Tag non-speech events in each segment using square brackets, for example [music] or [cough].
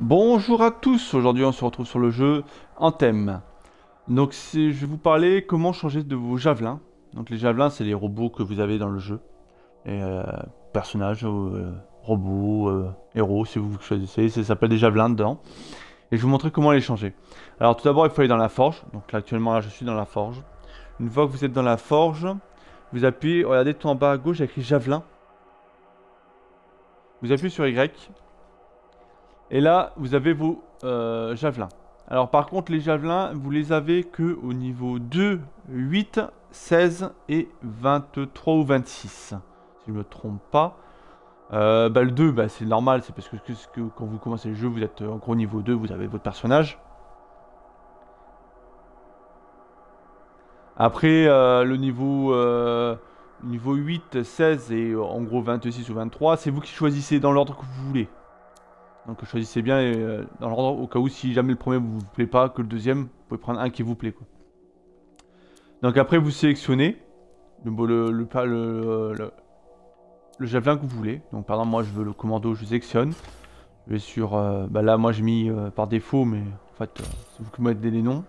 Bonjour à tous, aujourd'hui on se retrouve sur le jeu Anthem. Donc je vais vous parler comment changer de vos javelins. Donc les javelins c'est les robots que vous avez dans le jeu. et euh, personnages, euh, robots, euh, héros si vous choisissez, ça s'appelle des javelins dedans. Et je vais vous montrer comment les changer. Alors tout d'abord il faut aller dans la forge, donc actuellement je suis dans la forge. Une fois que vous êtes dans la forge, vous appuyez, regardez tout en bas à gauche il y a écrit javelin. Vous appuyez sur Y et là, vous avez vos euh, javelins. Alors par contre, les javelins, vous les avez que au niveau 2, 8, 16 et 23 ou 26. Si je ne me trompe pas. Euh, bah, le 2, bah, c'est normal, c'est parce que, quand vous commencez le jeu, vous êtes en gros niveau 2, vous avez votre personnage. Après, euh, le niveau, niveau 8, 16 et en gros 26 ou 23, c'est vous qui choisissez dans l'ordre que vous voulez. Donc choisissez bien et, euh, dans l'ordre au cas où si jamais le premier vous plaît pas que le deuxième, vous pouvez prendre un qui vous plaît. Quoi. Donc après vous sélectionnez le, le, le, le javelin que vous voulez. Donc pardon, moi je veux le commando, je sélectionne. Je vais sur... Euh, bah là moi j'ai mis euh, par défaut mais en fait c'est vous qui mettez les noms.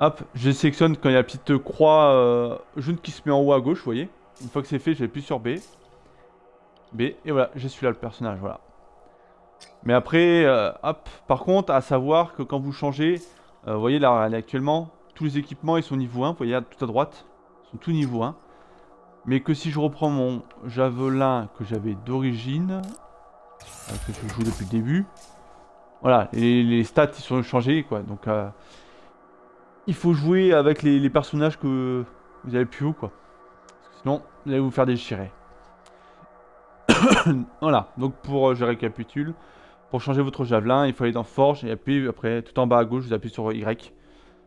Hop, je sélectionne quand il y a la petite croix jaune qui se met en haut à gauche, vous voyez. Une fois que c'est fait, j'appuie sur B. B, et voilà, j'ai celui-là le personnage, voilà. Mais après, euh, hop. Par contre, à savoir que quand vous changez, euh, vous voyez là, actuellement, tous les équipements, ils sont niveau 1. Vous voyez tout à droite, ils sont tout niveau 1. Mais que si je reprends mon javelin que j'avais d'origine, euh, que je joue depuis le début, voilà, les, stats, ils sont changés, quoi. Donc, il faut jouer avec les, personnages que vous avez plus haut, quoi. Sinon, vous allez vous faire déchirer. [coughs] voilà, donc pour, je récapitule, pour changer votre javelin, il faut aller dans Forge et appuyer après tout en bas à gauche, vous appuyez sur Y.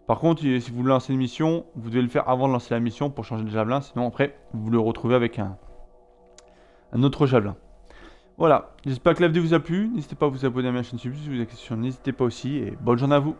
Par contre, si vous voulez lancez une mission, vous devez le faire avant de lancer la mission pour changer le javelin, sinon après, vous le retrouvez avec un, un autre javelin. Voilà, j'espère que la vidéo vous a plu, n'hésitez pas à vous abonner à ma chaîne YouTube si vous avez des questions, n'hésitez pas aussi, et bonne journée à vous